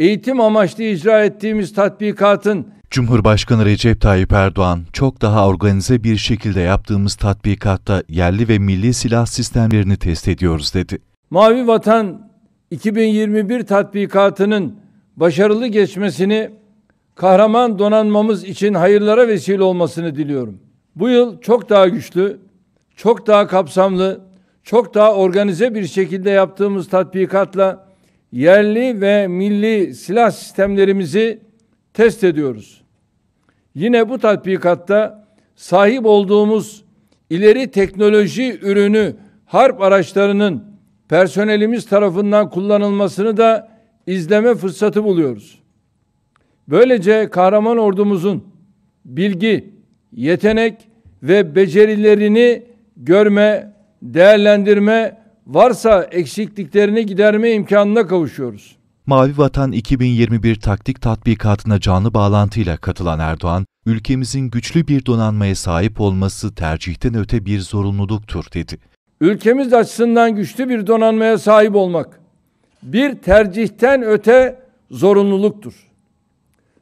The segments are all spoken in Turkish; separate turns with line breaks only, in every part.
eğitim amaçlı icra
ettiğimiz tatbikatın Cumhurbaşkanı Recep Tayyip Erdoğan, çok daha organize bir şekilde yaptığımız tatbikatta yerli ve milli silah sistemlerini test ediyoruz dedi.
Mavi Vatan 2021 tatbikatının başarılı geçmesini kahraman donanmamız için hayırlara vesile olmasını diliyorum. Bu yıl çok daha güçlü, çok daha kapsamlı, çok daha organize bir şekilde yaptığımız tatbikatla yerli ve milli silah sistemlerimizi test ediyoruz. Yine bu tatbikatta sahip olduğumuz ileri teknoloji ürünü harp araçlarının personelimiz tarafından kullanılmasını da izleme fırsatı buluyoruz. Böylece kahraman ordumuzun bilgi, yetenek ve becerilerini görme, değerlendirme varsa eksikliklerini giderme imkanına kavuşuyoruz.
Mavi Vatan 2021 taktik tatbikatına canlı bağlantıyla katılan Erdoğan, ülkemizin güçlü bir donanmaya sahip olması tercihten öte bir zorunluluktur dedi.
Ülkemiz açısından güçlü bir donanmaya sahip olmak bir tercihten öte zorunluluktur.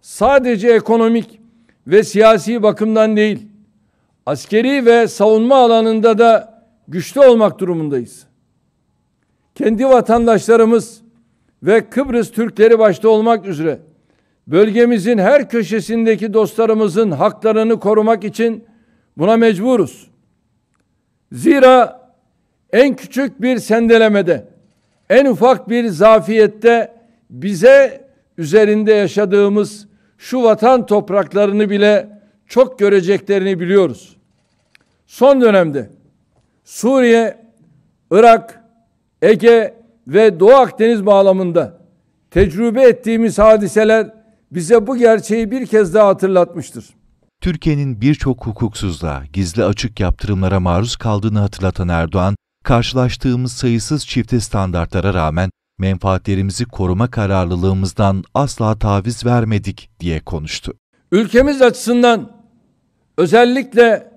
Sadece ekonomik ve siyasi bakımdan değil, askeri ve savunma alanında da güçlü olmak durumundayız kendi vatandaşlarımız ve Kıbrıs Türkleri başta olmak üzere bölgemizin her köşesindeki dostlarımızın haklarını korumak için buna mecburuz. Zira en küçük bir sendelemede, en ufak bir zafiyette bize üzerinde yaşadığımız şu vatan topraklarını bile çok göreceklerini biliyoruz. Son dönemde Suriye, Irak, Ege ve Doğu Akdeniz bağlamında tecrübe
ettiğimiz hadiseler bize bu gerçeği bir kez daha hatırlatmıştır. Türkiye'nin birçok hukuksuzluğa, gizli açık yaptırımlara maruz kaldığını hatırlatan Erdoğan, karşılaştığımız sayısız çifte standartlara rağmen menfaatlerimizi koruma kararlılığımızdan asla taviz vermedik diye konuştu. Ülkemiz
açısından özellikle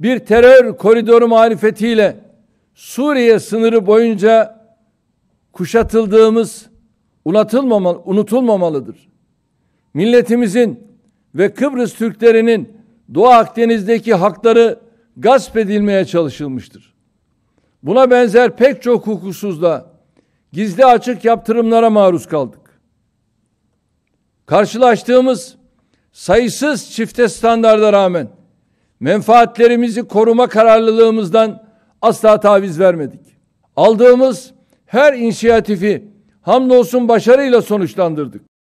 bir terör koridoru marifetiyle Suriye sınırı boyunca kuşatıldığımız unutulmamalı, unutulmamalıdır. Milletimizin ve Kıbrıs Türklerinin Doğu Akdeniz'deki hakları gasp edilmeye çalışılmıştır. Buna benzer pek çok hukuksuzla gizli açık yaptırımlara maruz kaldık. Karşılaştığımız sayısız çifte standarda rağmen menfaatlerimizi koruma kararlılığımızdan asla taviz vermedik. Aldığımız her inisiyatifi hamdolsun başarıyla sonuçlandırdık.